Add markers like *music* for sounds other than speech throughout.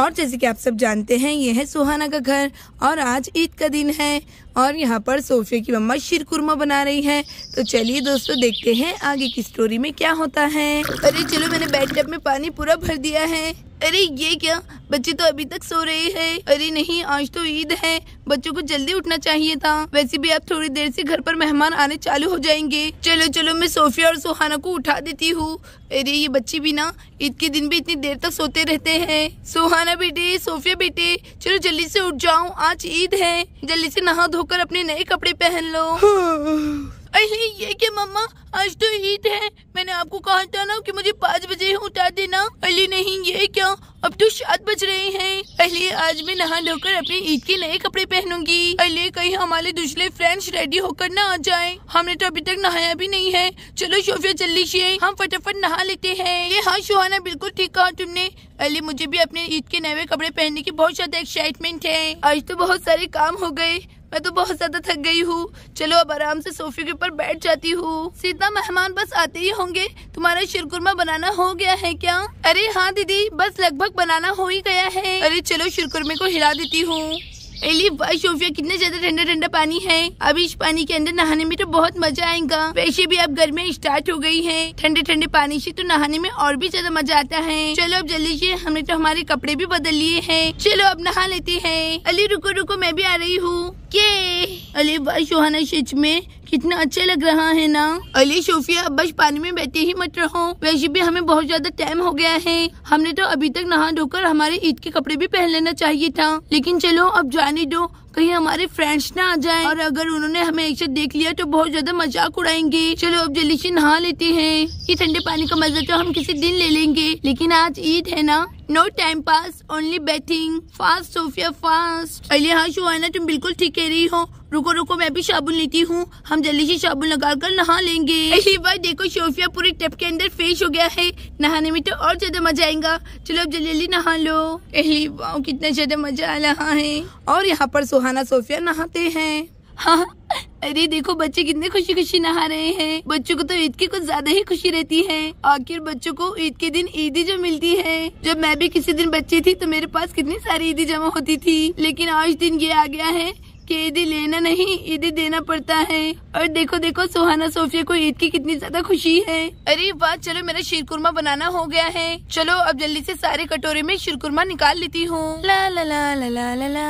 और जैसे कि आप सब जानते हैं ये है सुहाना का घर और आज ईद का दिन है और यहाँ पर सोफिया की मम्मा शिरकुरमा बना रही है तो चलिए दोस्तों देखते हैं आगे की स्टोरी में क्या होता है अरे चलो मैंने बैट में पानी पूरा भर दिया है अरे ये क्या बच्चे तो अभी तक सो रहे हैं अरे नहीं आज तो ईद है बच्चों को जल्दी उठना चाहिए था वैसे भी आप थोड़ी देर से घर पर मेहमान आने चालू हो जाएंगे चलो चलो मैं सोफिया और सुहाना को उठा देती हूँ अरे ये बच्चे भी ना ईद के दिन भी इतनी देर तक सोते रहते हैं सुहाना बेटे सोफिया बेटे चलो जल्दी से उठ जाओ आज ईद है जल्दी से नहा धो होकर अपने नए कपड़े पहन लो हाँ। अरे ये क्या मम्मा आज तो ईद है मैंने आपको कहा था ना कि मुझे पाँच बजे उठा देना अली नहीं ये क्या अब तो सात बज रहे हैं अली आज मैं नहा धोकर अपने ईद के नए कपड़े पहनूंगी अली कहीं हमारे दूसरे फ्रेंड्स रेडी होकर ना आ जाए हमने तो अभी तक नहाया भी नहीं है चलो सोफिया जल्दी से हम फटाफट नहा लेते हैं ये हाँ सुहाना बिल्कुल ठीक कहा तुमने अली मुझे भी अपने ईद के नए कपड़े पहनने की बहुत ज्यादा एक्साइटमेंट है आज तो बहुत सारे काम हो गए मैं तो बहुत ज्यादा थक गई हूँ चलो अब आराम से सोफे के ऊपर बैठ जाती हूँ सीता मेहमान बस आते ही होंगे तुम्हारा शिरकुरमा बनाना हो गया है क्या अरे हाँ दीदी बस लगभग बनाना हो ही गया है अरे चलो शिरकुरमे को हिला देती हूँ एली भाई सोफिया कितने ज्यादा ठंडा ठंडा पानी है अभी इस पानी के अंदर नहाने में तो बहुत मजा आएगा वैसे भी अब गर्मी स्टार्ट हो गई है ठंडे ठंडे पानी से तो नहाने में और भी ज्यादा मजा आता है चलो अब जल्दी से हमने तो हमारे कपड़े भी बदल लिए हैं चलो अब नहा लेते हैं अली रुको रुको मैं भी आ रही हूँ ओके अली वाह सुहाना सच में कितना अच्छा लग रहा है ना अली सोफिया अब बस पानी में बैठे ही मत रहो वैसे भी हमें बहुत ज्यादा टाइम हो गया है हमने तो अभी तक नहा धोकर हमारे ईद के कपड़े भी पहन लेना चाहिए था लेकिन चलो अब जाने दो कहीं हमारे फ्रेंड्स ना आ जाए और अगर उन्होंने हमें एक साथ देख लिया तो बहुत ज्यादा मजाक उड़ाएंगे चलो अब जल्दी से नहा लेते हैं ये ठंडे पानी का मजा तो हम किसी दिन ले लेंगे लेकिन आज ईद है ना no time pass only bathing fast Sofia fast Ali हाँ शुआना तुम बिल्कुल ठीक कह रही हो रुको रुको मैं भी साबुन लेती हूँ हम जल्दी से साबुन लगा कर नहा लेंगे अली भाई देखो सोफिया पूरे टप के अंदर फेश हो गया है नहाने में तो और ज्यादा मजा आएगा चलो अब जल्दी जल्दी नहा लो अली वाह कितना ज्यादा मजा आ रहा है और यहाँ पर सुहाना सोफिया नहाते हैं हाँ, हाँ। अरे देखो बच्चे कितने खुशी खुशी नहा रहे हैं बच्चों को तो ईद की कुछ ज्यादा ही खुशी रहती है आखिर बच्चों को ईद के दिन ईदी जो मिलती है जब मैं भी किसी दिन बच्ची थी तो मेरे पास कितनी सारी ईदी जमा होती थी लेकिन आज दिन ये आ गया है कि ईदी लेना नहीं ईदी देना पड़ता है और देखो देखो सुहाना सोफिया को ईद की कितनी ज्यादा खुशी है अरे वाह चलो मेरा शीरकुरमा बनाना हो गया है चलो अब जल्दी से सारे कटोरे में शीरकुरमा निकाल लेती हूँ ला ला ला ला ला ला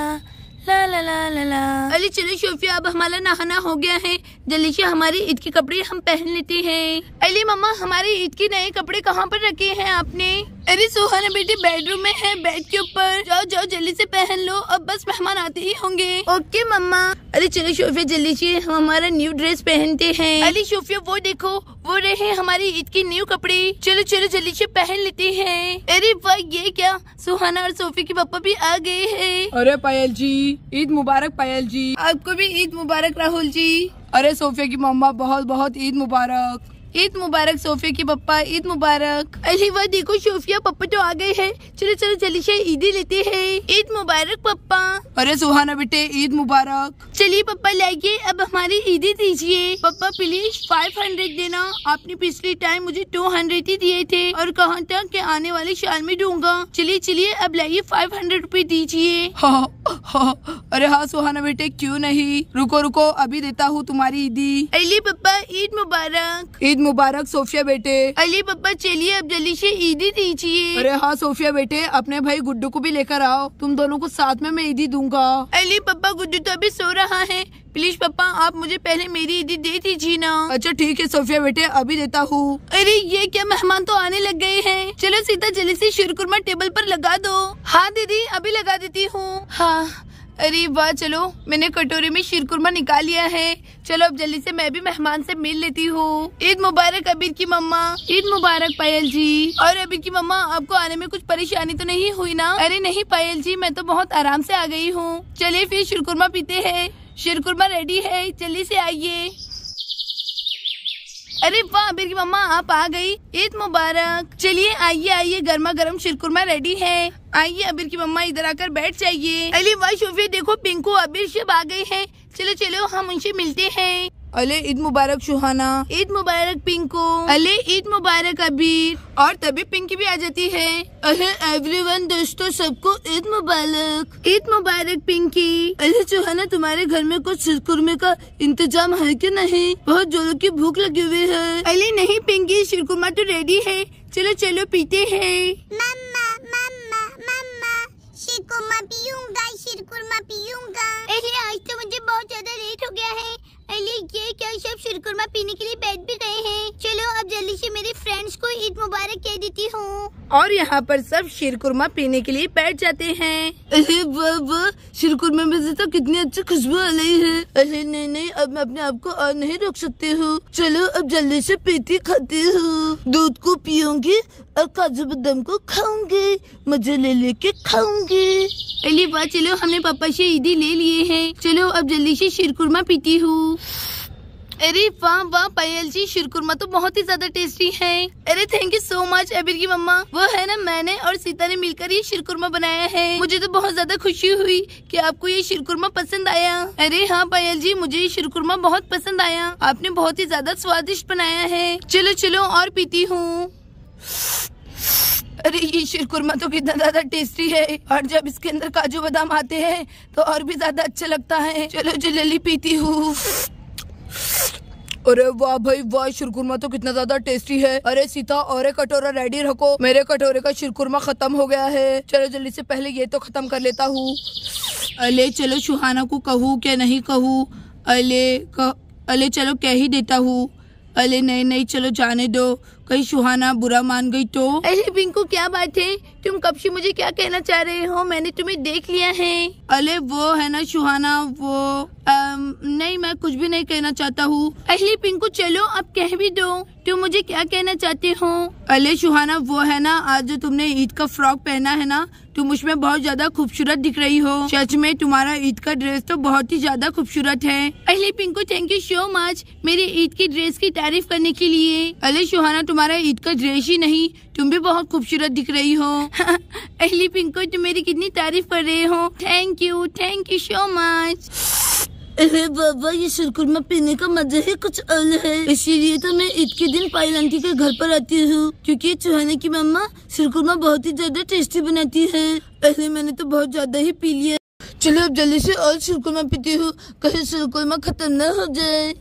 ला ला ला ला ला अली चलो शोफिया अब हमारा नहाना हो गया है जल्दी से हमारी ईद के कपड़े हम पहन लेते हैं अली मम्मा हमारे ईद के नए कपड़े कहाँ पर रखे हैं आपने अरे सोहन बेटी बेडरूम में है बेड के ऊपर जाओ जाओ जल्दी से पहन लो अब बस मेहमान आते ही होंगे ओके मम्मा अरे चलो शोफिया जल्दी से हम हमारा न्यू ड्रेस पहनते हैं अरे शोफिया वो देखो वो रहे हमारी ईद के न्यू कपड़े चलो चलो जल्दी से पहन लेते हैं अरे भाई ये क्या सुहाना और सोफी के पापा भी आ गए हैं अरे पायल जी ईद मुबारक पायल जी आपको भी ईद मुबारक राहुल जी अरे सोफिया की मम्मा बहुत बहुत ईद मुबारक ईद मुबारक सोफिया के पप्पा ईद मुबारक अली वह देखो सोफिया पप्पा तो आ गए हैं चलो चलो जल्दी से ईदी लेते हैं ईद मुबारक पप्पा अरे सुहाना बेटे ईद मुबारक चलिए पप्पा लाइए अब हमारी ईदी दीजिए पप्पा प्लीज फाइव हंड्रेड देना आपने पिछले टाइम मुझे टू हंड्रेड ही दिए थे और कहा था कि आने वाले साल में दूंगा चलिए चलिए अब लाइए फाइव हंड्रेड रूपए दीजिए हाँ, हाँ, अरे हाँ सुहाना बेटे क्यों नहीं रुको रुको अभी देता हूँ तुम्हारी ईदी अली पप्पा ईद मुबारक ईद मुबारक सोफिया बेटे अली पप्पा चलिए अब जल्दी से ईदी दीजिए अरे हाँ सोफिया बेटे अपने भाई गुड्डू को भी लेकर आओ तुम दोनों को साथ में मैं ईदी दूंगा अली पापा गुड्डू तो अभी सो रहा रहा है प्लीज पापा आप मुझे पहले मेरी ईदी दे दीजिए ना अच्छा ठीक है सोफिया बेटे अभी देता हूँ अरे ये क्या मेहमान तो आने लग गए हैं चलो सीता जल्दी से शिरकुरमा टेबल पर लगा दो हाँ दीदी अभी लगा देती हूँ हाँ अरे वाह चलो मैंने कटोरे में शिरकुरमा निकाल लिया है चलो अब जल्दी से मैं भी मेहमान से मिल लेती हूँ ईद मुबारक अबीर की मम्मा ईद मुबारक पायल जी और अबीर की मम्मा आपको आने में कुछ परेशानी तो नहीं हुई ना अरे नहीं पायल जी मैं तो बहुत आराम से आ गई हूँ चलिए फिर शिरकुरमा पीते हैं शेरकुरमा रेडी है जल्दी से आइए अरे वाह अबीर की मम्मा आप आ गई ईद मुबारक चलिए आइए आइए गर्मा गर्म शिरकुरमा रेडी है आइए अबीर की मम्मा इधर आकर बैठ जाइए अरे वाह शोफिया देखो पिंकू अबीर सब आ गए हैं चलो चलो हम उनसे मिलते हैं अले ईद मुबारक सुहाना ईद मुबारक पिंकू अले ईद मुबारक अबीर और तभी पिंकी भी आ जाती है अरे एवरीवन दोस्तों सबको ईद मुबारक ईद मुबारक पिंकी अले सुहाना तुम्हारे घर में कुछ शिरकुरमे का इंतजाम है कि नहीं बहुत जोरों की भूख लगी हुई है अले नहीं पिंकी शिरकुरमा तो रेडी है चलो चलो पीते है मम्मा शिरकुरमा पीऊंगा शिरकुरमा पीऊंगा अरे आज तो मुझे बहुत शाकुरमा पीने के लिए बैठ भी गए हैं चलो अब जल्दी से मेरे फ्रेंड्स को ईद मुबारक कह देती हूँ और यहाँ पर सब शीरकुरमा पीने के लिए बैठ जाते हैं अरे वाह वाह में से तो कितनी अच्छी खुशबू आ रही है अरे नहीं नहीं अब मैं अपने आप को और नहीं रोक सकती हूँ चलो अब जल्दी से पीती खाती हूँ दूध को पियूंगी और काजू बदम को खाऊंगी मजे ले लेके खाऊंगी अली बात चलो हमने पापा से ईदी ले लिए हैं चलो अब जल्दी से शिरकुरमा पीती हूँ अरे वाह वाह पायल जी शिरकुरमा तो बहुत ही ज्यादा टेस्टी है अरे थैंक यू सो मच अबीर की मम्मा वो है ना मैंने और सीता ने मिलकर ये शिरकुरमा बनाया है मुझे तो बहुत ज्यादा खुशी हुई कि आपको ये शिरकुरमा पसंद आया अरे हाँ पायल जी मुझे ये शिरकुरमा बहुत पसंद आया आपने बहुत ही ज्यादा स्वादिष्ट बनाया है चलो चलो और पीती हूँ अरे ये शिरकुरमा तो कितना ज्यादा टेस्टी है और जब इसके अंदर काजू बादाम आते हैं तो और भी ज्यादा अच्छा लगता है चलो जल्दी पीती हूँ अरे वाह भाई वाह शिरकुरमा तो कितना ज्यादा टेस्टी है अरे सीता और कटोरा रेडी रखो मेरे कटोरे का शिरकुरमा खत्म हो गया है चलो जल्दी से पहले ये तो खत्म कर लेता हूँ अले चलो सुहाना को कहूँ क्या नहीं कहूँ अले कह अले चलो कह ही देता हूँ अले नहीं नहीं चलो जाने दो कहीं सुहाना बुरा मान गई तो अरे पिंकू क्या बात है तुम कब से मुझे क्या कहना चाह रहे हो मैंने तुम्हें देख लिया है अले वो है ना सुहाना वो नहीं मैं कुछ भी नहीं कहना चाहता हूँ अहली पिंकू चलो अब कह भी दो तुम मुझे क्या कहना चाहते हो अले सुहाना वो है ना आज जो तुमने ईद का फ्रॉक पहना है ना तुम उसमें बहुत ज्यादा खूबसूरत दिख रही हो सच में तुम्हारा ईद का ड्रेस तो बहुत ही ज्यादा खूबसूरत है अहली Pinku thank you so much मेरी ईद की ड्रेस की तारीफ करने के लिए अले सुहाना तुम्हारा ईद का ड्रेस ही नहीं तुम भी बहुत खूबसूरत दिख रही हो *laughs* अहली पिंकू तुम मेरी कितनी तारीफ कर रहे हो thank you thank you so much अरे बाबा ये सुरकुरमा पीने का मजा ही कुछ अलग है इसीलिए तो मैं ईद के दिन पायल आंटी के घर पर आती हूँ क्योंकि चुहाने की मम्मा सुरकुरमा बहुत ही ज्यादा टेस्टी बनाती है अरे मैंने तो बहुत ज्यादा ही पी लिया चलो अब जल्दी से और सुरकुरमा पीती हूँ कहीं सुरकुरमा खत्म न हो जाए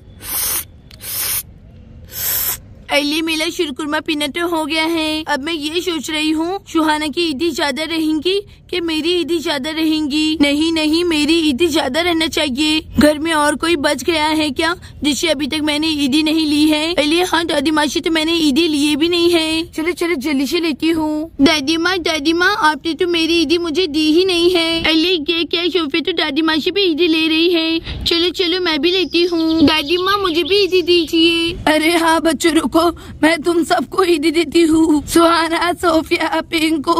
अली मिला शुरकुरमा पीना तो हो गया है अब मैं ये सोच रही हूँ सुहाना की ईदी ज्यादा रहेंगी कि मेरी ईदी ज्यादा रहेंगी नहीं नहीं मेरी ईदी ज्यादा रहना चाहिए घर में और कोई बच गया है क्या जिसे अभी तक मैंने ईदी नहीं ली है अली हाँ दादी माशी तो मैंने ईदी लिए भी नहीं है चलो चलो जल्दी से लेती हूँ दादी माँ दादी माँ आपने तो मेरी ईदी मुझे दी ही नहीं है अली ये क्या सोफे तो दादी माशी भी ईदी ले रही है चलो चलो मैं भी लेती हूँ दादी माँ मुझे भी ईदी दीजिए अरे हाँ बच्चों रुको मैं तुम सबको ही दे देती हूँ सुहाना सोफिया पिंकू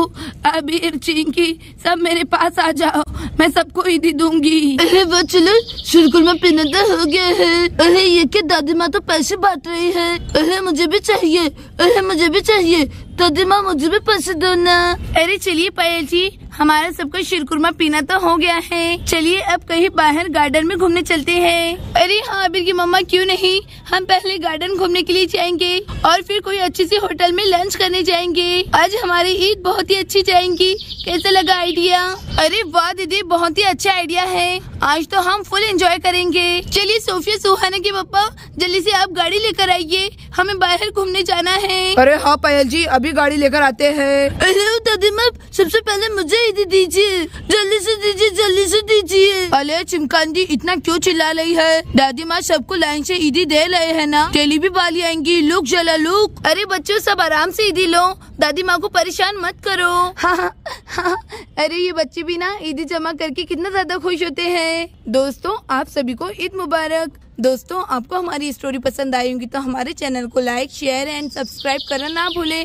अबीर चिंकी सब मेरे पास आ जाओ मैं सबको ही दे दूंगी अरे वो चलो शुरकुल में तो हो गया है अरे ये के दादी माँ तो पैसे बांट रही है अरे मुझे भी चाहिए अरे मुझे भी चाहिए दादी माँ मुझे भी पैसे दो ना अरे चलिए पायल जी हमारा सबको शिरकुरमा पीना तो हो गया है चलिए अब कहीं बाहर गार्डन में घूमने चलते हैं अरे हाँ आबिर की मम्मा क्यों नहीं हम पहले गार्डन घूमने के लिए जाएंगे और फिर कोई अच्छी सी होटल में लंच करने जाएंगे आज हमारी ईद बहुत ही अच्छी जाएंगी कैसा लगा आइडिया अरे वाह दीदी बहुत ही अच्छा आइडिया है आज तो हम फुल एंजॉय करेंगे चलिए सोफिया सुहाना के पापा जल्दी से आप गाड़ी लेकर आइए हमें बाहर घूमने जाना है अरे हाँ पायल जी अभी गाड़ी लेकर आते हैं अरे दादी मैं सबसे पहले मुझे ईद दीजिए जल्दी से दीजिए जल्दी से दीजिए अरे चिमकान जी इतना क्यों चिल्ला रही है दादी माँ सबको लाइन से ईदी दे रहे है ना तेली भी बाली आएंगी लुक जला लुक अरे बच्चों सब आराम से ईदी लो दादी माँ को परेशान मत करो हाँ, हाँ, हाँ, अरे ये बच्चे भी ना ईदी जमा करके कितना ज्यादा खुश होते हैं दोस्तों आप सभी को ईद मुबारक दोस्तों आपको हमारी स्टोरी पसंद आई होगी तो हमारे चैनल को लाइक शेयर एंड सब्सक्राइब करना ना भूले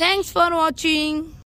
थैंक्स फॉर वॉचिंग